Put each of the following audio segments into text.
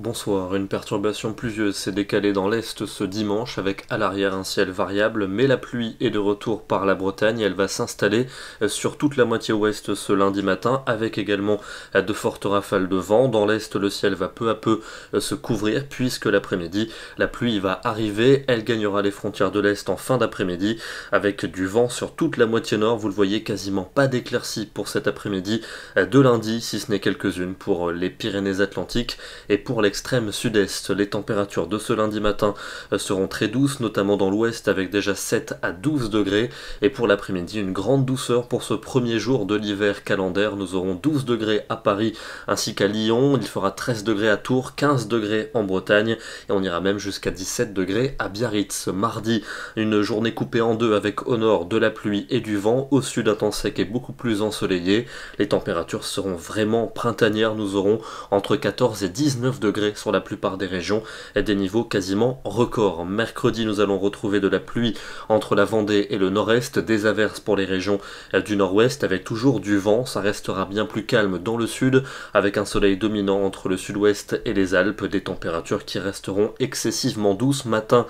Bonsoir, une perturbation pluvieuse s'est décalée dans l'Est ce dimanche avec à l'arrière un ciel variable, mais la pluie est de retour par la Bretagne, elle va s'installer sur toute la moitié ouest ce lundi matin avec également de fortes rafales de vent. Dans l'Est, le ciel va peu à peu se couvrir puisque l'après-midi, la pluie va arriver, elle gagnera les frontières de l'Est en fin d'après-midi avec du vent sur toute la moitié nord, vous le voyez quasiment pas d'éclaircies pour cet après-midi de lundi, si ce n'est quelques-unes pour les Pyrénées-Atlantiques et pour les extrême sud-est. Les températures de ce lundi matin euh, seront très douces, notamment dans l'ouest avec déjà 7 à 12 degrés. Et pour l'après-midi, une grande douceur pour ce premier jour de l'hiver calendaire. Nous aurons 12 degrés à Paris ainsi qu'à Lyon. Il fera 13 degrés à Tours, 15 degrés en Bretagne et on ira même jusqu'à 17 degrés à Biarritz. Mardi, une journée coupée en deux avec au nord de la pluie et du vent, au sud un temps sec et beaucoup plus ensoleillé. Les températures seront vraiment printanières. Nous aurons entre 14 et 19 degrés sur la plupart des régions et des niveaux quasiment records. Mercredi, nous allons retrouver de la pluie entre la Vendée et le nord-est, des averses pour les régions du nord-ouest avec toujours du vent. Ça restera bien plus calme dans le sud avec un soleil dominant entre le sud-ouest et les Alpes, des températures qui resteront excessivement douces matin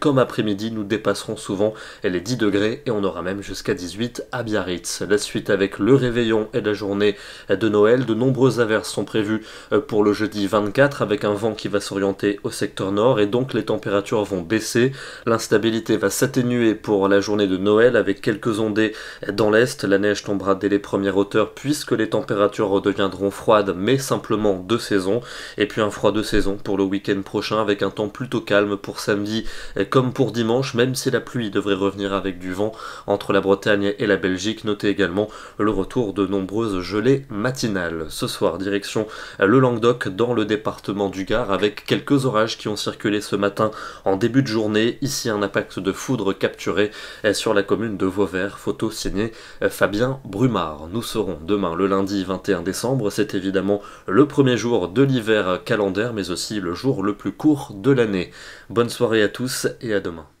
comme après-midi. Nous dépasserons souvent les 10 degrés et on aura même jusqu'à 18 à Biarritz. La suite avec le réveillon et la journée de Noël. De nombreuses averses sont prévues pour le jeudi 24 avec un vent qui va s'orienter au secteur nord et donc les températures vont baisser. L'instabilité va s'atténuer pour la journée de Noël avec quelques ondées dans l'est. La neige tombera dès les premières hauteurs puisque les températures redeviendront froides mais simplement de saison. Et puis un froid de saison pour le week-end prochain avec un temps plutôt calme pour samedi comme pour dimanche même si la pluie devrait revenir avec du vent entre la Bretagne et la Belgique. Notez également le retour de nombreuses gelées matinales. Ce soir, direction le Languedoc dans le département du Gard avec quelques orages qui ont circulé ce matin en début de journée. Ici, un impact de foudre capturé sur la commune de Vauvert. Photo signée Fabien Brumard. Nous serons demain, le lundi 21 décembre. C'est évidemment le premier jour de l'hiver calendaire, mais aussi le jour le plus court de l'année. Bonne soirée à tous et à demain.